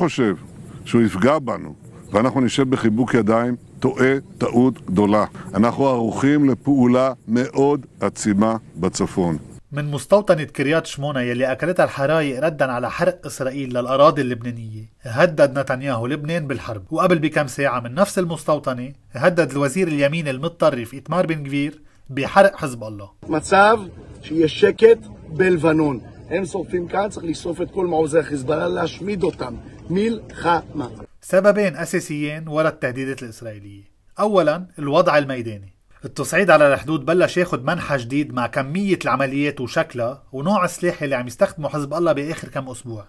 חושב שהוא יפגע בנו ואנחנו נשב בחיבוק ידיים, טועה טעות גדולה. אנחנו ערוכים לפעולה מאוד עצימה בצפון. من مستوطنة كريات شمونة يلي أكلتها الحرايق ردا على حرق إسرائيل للأراضي اللبنانية هدد نتنياهو لبنان بالحرب وقبل بكم ساعة من نفس المستوطنة هدد الوزير اليمين المتطرف إتمار بن جفير بحرق حزب الله מצב שיש الشكت בלבנון הם שורפים כאן, צריך לשרוף את כל מעוזי החיזבאללה, להשמיד אותם. מלחמה. سببين أساسيين وراء التهديدات الإسرائيلية أولا الوضع الميداني التصعيد على الحدود بلش ياخد منحى جديد مع كمية العمليات وشكلها ونوع السلاح اللي عم يستخدمه حزب الله بآخر كم أسبوع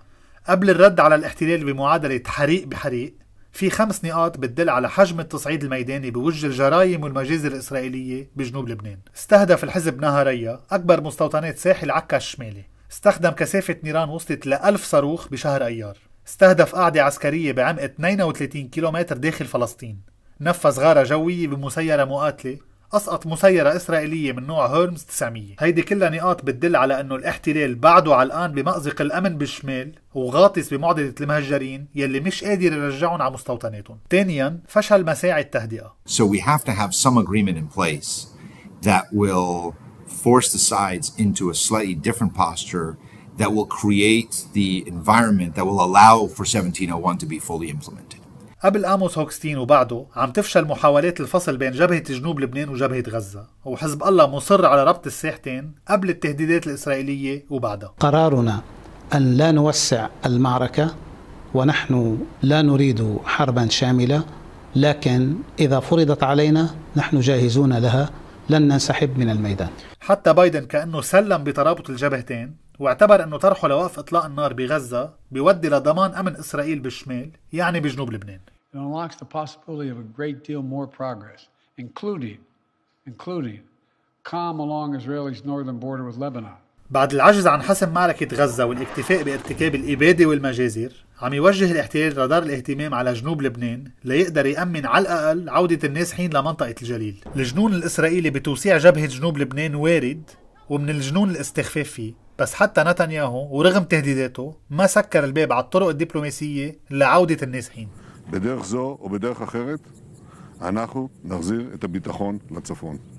قبل الرد على الاحتلال بمعادلة حريق بحريق في خمس نقاط بتدل على حجم التصعيد الميداني بوجه الجرائم والمجازر الإسرائيلية بجنوب لبنان استهدف الحزب نهرية أكبر مستوطنات ساحل عكا الشمالي استخدم كثافة نيران وصلت ل 1000 صاروخ بشهر أيار استهدف قاعدة عسكرية بعمق 32 كيلومتر داخل فلسطين نفذ غارة جوية بمسيرة مقاتلة أسقط مسيرة إسرائيلية من نوع هيرمز 900 هيدي كلها نقاط بتدل على أنه الاحتلال بعده على الآن بمأزق الأمن بالشمال وغاطس بمعضلة المهجرين يلي مش قادر يرجعهم على مستوطناتهم ثانيا فشل مساعي التهدئة So we have to have some agreement in place that will force the sides into a slightly different posture that will create the environment that will allow for 1701 to be fully implemented. قبل آموس هوكستين وبعده عم تفشل محاولات الفصل بين جبهة جنوب لبنان وجبهة غزة وحزب الله مصر على ربط الساحتين قبل التهديدات الإسرائيلية وبعدها قرارنا أن لا نوسع المعركة ونحن لا نريد حربا شاملة لكن إذا فرضت علينا نحن جاهزون لها لن ننسحب من الميدان حتى بايدن كأنه سلم بترابط الجبهتين واعتبر أنه طرحه لوقف إطلاق النار بغزة بيودي لضمان أمن إسرائيل بالشمال يعني بجنوب لبنان It unlocks the possibility of a great deal more progress, including, including calm along Israel's northern border with Lebanon. بعد العجز عن حسم معركة غزة والاكتفاء بارتكاب الإبادة والمجازر عم يوجه الاحتلال رادار الاهتمام على جنوب لبنان ليقدر يأمن على الأقل عودة الناس حين لمنطقة الجليل الجنون الإسرائيلي بتوسيع جبهة جنوب لبنان وارد ومن الجنون الاستخفاف فيه بس حتى نتنياهو ورغم تهديداته ما سكر الباب على الطرق الدبلوماسية لعودة النازحين בדרך זו או בדרך אחרת אנחנו נחזיר את